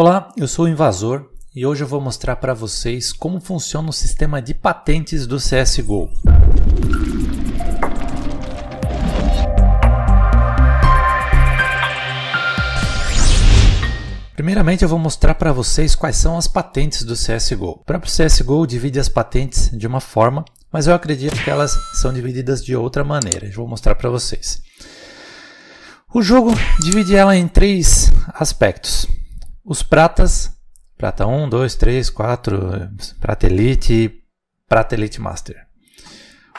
Olá, eu sou o Invasor e hoje eu vou mostrar para vocês como funciona o sistema de patentes do CSGO. Primeiramente eu vou mostrar para vocês quais são as patentes do CSGO. O próprio CSGO divide as patentes de uma forma, mas eu acredito que elas são divididas de outra maneira. Eu vou mostrar para vocês. O jogo divide ela em três aspectos. Os pratas, prata 1, 2, 3, 4, prata elite, prata elite master.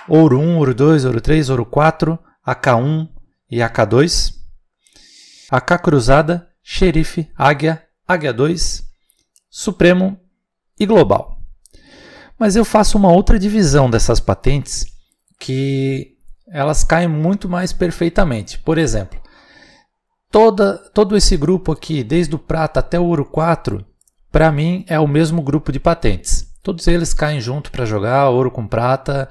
Ouro 1, ouro 2, ouro 3, ouro 4, AK1 e AK2. AK cruzada, xerife, águia, águia 2, supremo e global. Mas eu faço uma outra divisão dessas patentes que elas caem muito mais perfeitamente. Por exemplo, toda, todo esse grupo aqui, desde o prata até o ouro 4, para mim é o mesmo grupo de patentes. Todos eles caem junto para jogar ouro com prata.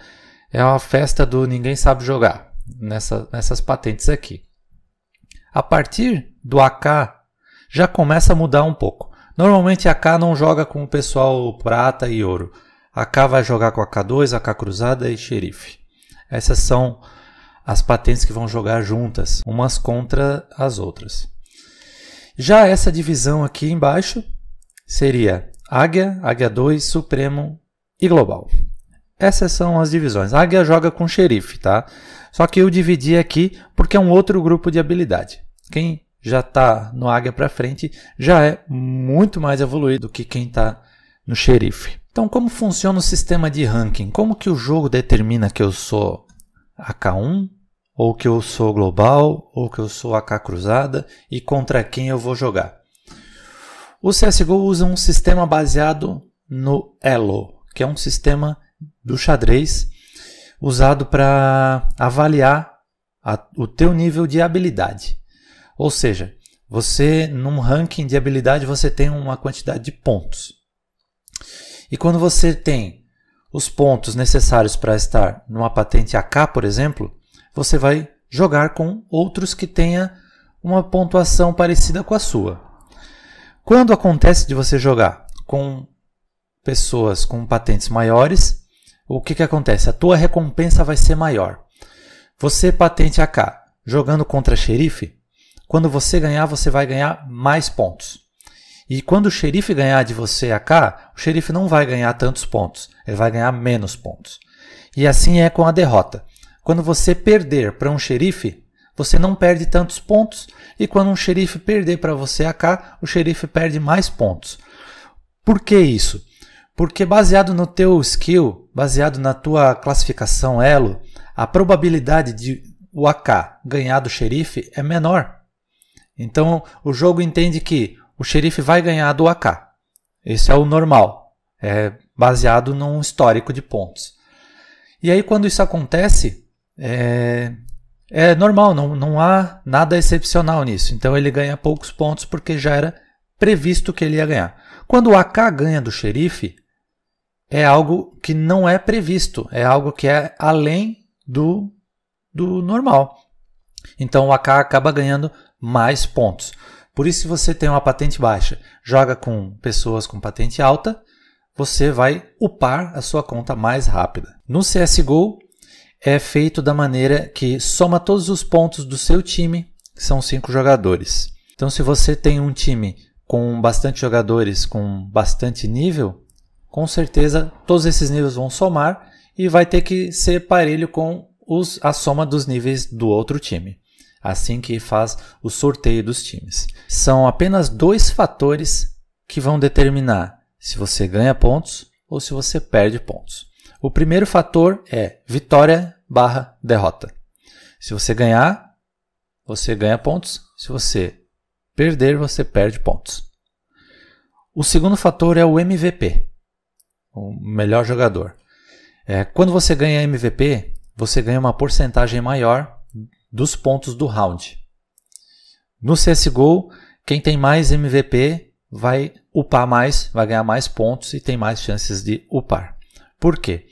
É uma festa do ninguém sabe jogar nessa, nessas patentes aqui. A partir do AK já começa a mudar um pouco. Normalmente AK não joga com o pessoal prata e ouro. AK vai jogar com AK2, AK cruzada e xerife. Essas são as patentes que vão jogar juntas, umas contra as outras. Já essa divisão aqui embaixo seria Águia, Águia 2, Supremo e Global. Essas são as divisões. águia joga com xerife, tá? Só que eu dividi aqui porque é um outro grupo de habilidade. Quem já está no águia para frente já é muito mais evoluído do que quem está no xerife. Então, como funciona o sistema de ranking? Como que o jogo determina que eu sou AK1, ou que eu sou global, ou que eu sou AK cruzada e contra quem eu vou jogar. O CSGO usa um sistema baseado no Elo, que é um sistema do xadrez usado para avaliar a, o teu nível de habilidade. Ou seja, você num ranking de habilidade você tem uma quantidade de pontos. E quando você tem os pontos necessários para estar numa patente AK, por exemplo, você vai jogar com outros que tenha uma pontuação parecida com a sua. Quando acontece de você jogar com pessoas com patentes maiores, o que, que acontece? A tua recompensa vai ser maior. Você patente AK jogando contra xerife, quando você ganhar, você vai ganhar mais pontos. E quando o xerife ganhar de você AK, o xerife não vai ganhar tantos pontos, ele vai ganhar menos pontos. E assim é com a derrota. Quando você perder para um xerife, você não perde tantos pontos, e quando um xerife perder para você AK, o xerife perde mais pontos. Por que isso? Porque baseado no teu skill, baseado na tua classificação elo, a probabilidade de o AK ganhar do xerife é menor. Então o jogo entende que o xerife vai ganhar do AK. Esse é o normal. É baseado num histórico de pontos. E aí quando isso acontece, é, é normal, não, não há nada excepcional nisso. Então ele ganha poucos pontos porque já era previsto que ele ia ganhar. Quando o AK ganha do xerife, é algo que não é previsto, é algo que é além do, do normal. Então o AK acaba ganhando mais pontos. Por isso, se você tem uma patente baixa, joga com pessoas com patente alta, você vai upar a sua conta mais rápida. No CSGO, é feito da maneira que soma todos os pontos do seu time, que são cinco jogadores. Então, se você tem um time com bastante jogadores, com bastante nível, com certeza todos esses níveis vão somar e vai ter que ser parelho com os, a soma dos níveis do outro time. Assim que faz o sorteio dos times. São apenas dois fatores que vão determinar se você ganha pontos ou se você perde pontos. O primeiro fator é vitória barra derrota. Se você ganhar, você ganha pontos. Se você perder, você perde pontos. O segundo fator é o MVP, o melhor jogador. É, quando você ganha MVP, você ganha uma porcentagem maior dos pontos do round. No CSGO, quem tem mais MVP vai upar mais, vai ganhar mais pontos e tem mais chances de upar. Por quê?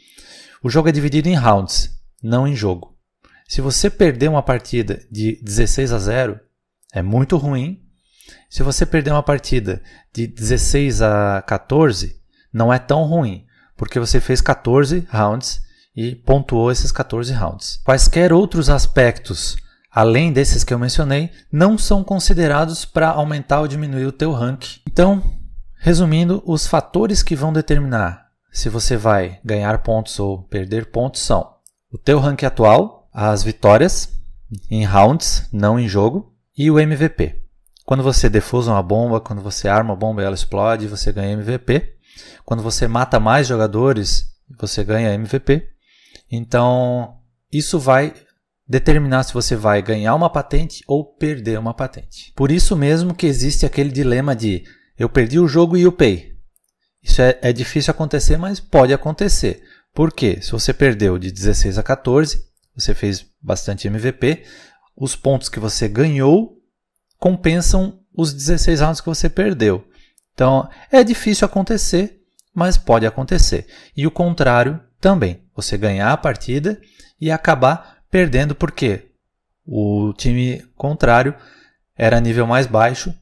O jogo é dividido em rounds, não em jogo. Se você perder uma partida de 16 a 0, é muito ruim. Se você perder uma partida de 16 a 14, não é tão ruim, porque você fez 14 rounds e pontuou esses 14 rounds. Quaisquer outros aspectos, além desses que eu mencionei, não são considerados para aumentar ou diminuir o teu rank. Então, resumindo, os fatores que vão determinar se você vai ganhar pontos ou perder pontos são o teu rank atual, as vitórias em rounds, não em jogo, e o MVP. Quando você defusa uma bomba, quando você arma a bomba e ela explode, você ganha MVP. Quando você mata mais jogadores, você ganha MVP. Então, isso vai determinar se você vai ganhar uma patente ou perder uma patente. Por isso mesmo que existe aquele dilema de eu perdi o jogo e upei. Isso é, é difícil acontecer, mas pode acontecer. Por quê? Se você perdeu de 16 a 14, você fez bastante MVP, os pontos que você ganhou compensam os 16 rounds que você perdeu. Então, é difícil acontecer, mas pode acontecer. E o contrário também. Você ganhar a partida e acabar perdendo porque o time contrário era nível mais baixo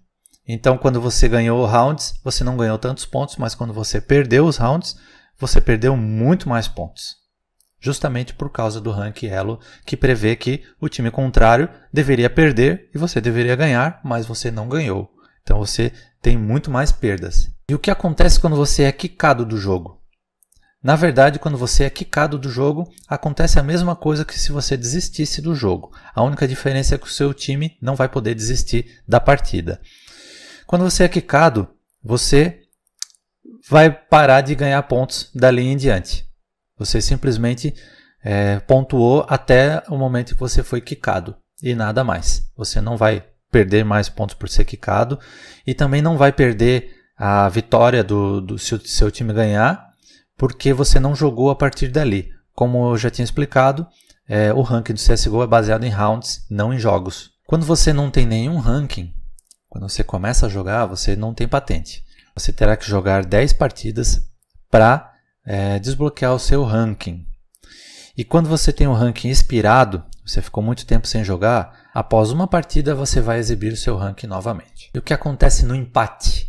então, quando você ganhou rounds, você não ganhou tantos pontos, mas quando você perdeu os rounds, você perdeu muito mais pontos. Justamente por causa do rank elo que prevê que o time contrário deveria perder e você deveria ganhar, mas você não ganhou. Então você tem muito mais perdas. E o que acontece quando você é quicado do jogo? Na verdade, quando você é quicado do jogo, acontece a mesma coisa que se você desistisse do jogo. A única diferença é que o seu time não vai poder desistir da partida. Quando você é quicado, você vai parar de ganhar pontos da linha em diante. Você simplesmente é, pontuou até o momento que você foi quicado e nada mais. Você não vai perder mais pontos por ser quicado e também não vai perder a vitória do, do seu, seu time ganhar porque você não jogou a partir dali. Como eu já tinha explicado, é, o ranking do CSGO é baseado em rounds, não em jogos. Quando você não tem nenhum ranking, quando você começa a jogar, você não tem patente. Você terá que jogar 10 partidas para é, desbloquear o seu ranking. E quando você tem um ranking expirado, você ficou muito tempo sem jogar, após uma partida você vai exibir o seu ranking novamente. E o que acontece no empate?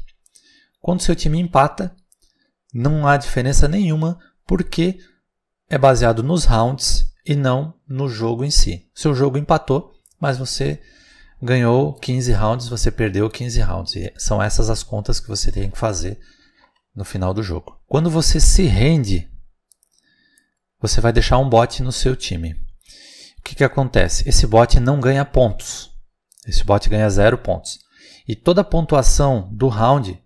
Quando seu time empata, não há diferença nenhuma, porque é baseado nos rounds e não no jogo em si. Seu jogo empatou, mas você ganhou 15 rounds, você perdeu 15 rounds. E são essas as contas que você tem que fazer no final do jogo. Quando você se rende, você vai deixar um bot no seu time. O que, que acontece? Esse bot não ganha pontos. Esse bot ganha zero pontos. E toda a pontuação do round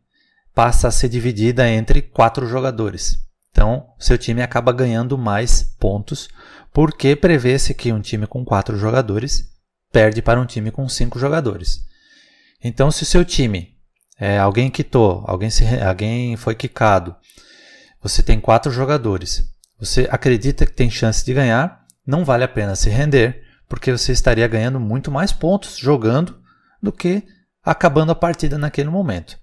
passa a ser dividida entre quatro jogadores. Então, seu time acaba ganhando mais pontos, porque prevê-se que um time com quatro jogadores perde para um time com cinco jogadores. Então, se o seu time é, alguém quitou, alguém, se, alguém foi quicado, você tem quatro jogadores, você acredita que tem chance de ganhar, não vale a pena se render, porque você estaria ganhando muito mais pontos jogando do que acabando a partida naquele momento.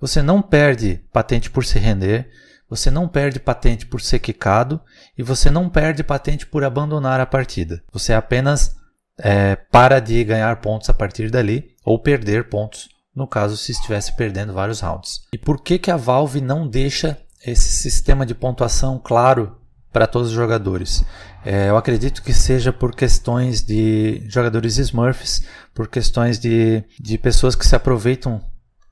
Você não perde patente por se render, você não perde patente por ser quicado e você não perde patente por abandonar a partida. Você é apenas é, para de ganhar pontos a partir dali ou perder pontos no caso se estivesse perdendo vários rounds. E por que, que a Valve não deixa esse sistema de pontuação claro para todos os jogadores? É, eu acredito que seja por questões de jogadores Smurfs, por questões de, de pessoas que se aproveitam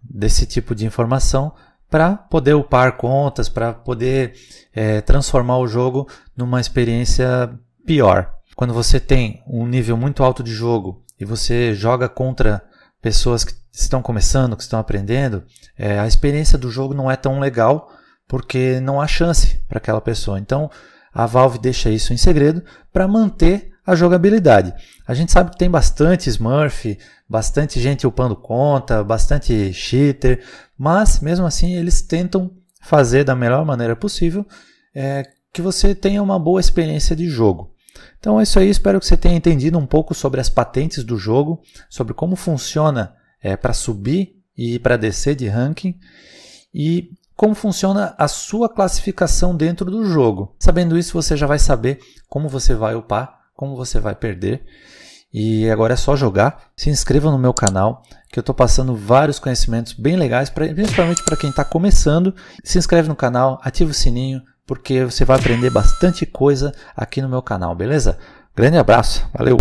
desse tipo de informação para poder upar contas, para poder é, transformar o jogo numa experiência pior quando você tem um nível muito alto de jogo e você joga contra pessoas que estão começando, que estão aprendendo, é, a experiência do jogo não é tão legal porque não há chance para aquela pessoa. Então a Valve deixa isso em segredo para manter a jogabilidade. A gente sabe que tem bastante Smurf, bastante gente upando conta, bastante cheater, mas mesmo assim eles tentam fazer da melhor maneira possível é, que você tenha uma boa experiência de jogo. Então é isso aí, espero que você tenha entendido um pouco sobre as patentes do jogo, sobre como funciona é, para subir e para descer de ranking e como funciona a sua classificação dentro do jogo. Sabendo isso, você já vai saber como você vai upar, como você vai perder. E agora é só jogar. Se inscreva no meu canal, que eu estou passando vários conhecimentos bem legais, pra, principalmente para quem está começando. Se inscreve no canal, ativa o sininho, porque você vai aprender bastante coisa aqui no meu canal, beleza? Grande abraço, valeu!